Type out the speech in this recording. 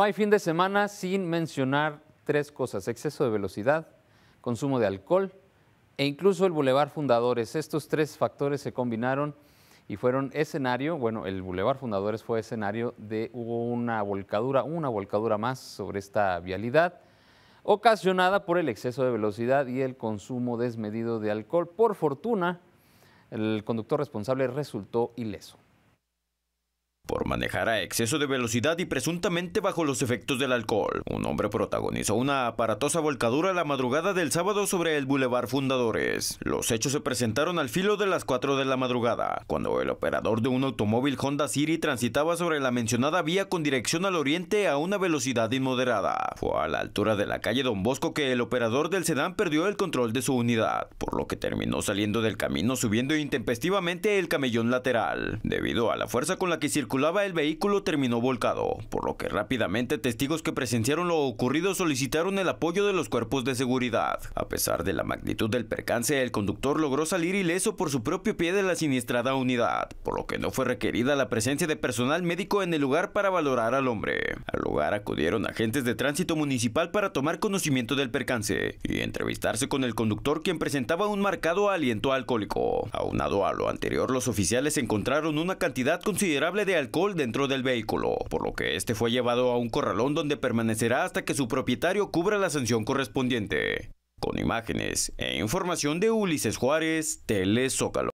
No hay fin de semana sin mencionar tres cosas, exceso de velocidad, consumo de alcohol e incluso el Boulevard Fundadores. Estos tres factores se combinaron y fueron escenario, bueno, el Boulevard Fundadores fue escenario de hubo una volcadura, una volcadura más sobre esta vialidad ocasionada por el exceso de velocidad y el consumo desmedido de alcohol. Por fortuna, el conductor responsable resultó ileso por manejar a exceso de velocidad y presuntamente bajo los efectos del alcohol. Un hombre protagonizó una aparatosa volcadura la madrugada del sábado sobre el Boulevard Fundadores. Los hechos se presentaron al filo de las 4 de la madrugada, cuando el operador de un automóvil Honda City transitaba sobre la mencionada vía con dirección al oriente a una velocidad inmoderada. Fue a la altura de la calle Don Bosco que el operador del sedán perdió el control de su unidad, por lo que terminó saliendo del camino subiendo intempestivamente el camellón lateral, debido a la fuerza con la que circuló el vehículo terminó volcado, por lo que rápidamente testigos que presenciaron lo ocurrido solicitaron el apoyo de los cuerpos de seguridad. A pesar de la magnitud del percance, el conductor logró salir ileso por su propio pie de la siniestrada unidad, por lo que no fue requerida la presencia de personal médico en el lugar para valorar al hombre. Al lugar acudieron agentes de tránsito municipal para tomar conocimiento del percance y entrevistarse con el conductor quien presentaba un marcado aliento alcohólico. Aunado a lo anterior, los oficiales encontraron una cantidad considerable de dentro del vehículo, por lo que este fue llevado a un corralón donde permanecerá hasta que su propietario cubra la sanción correspondiente. Con imágenes e información de Ulises Juárez, Telezócalo.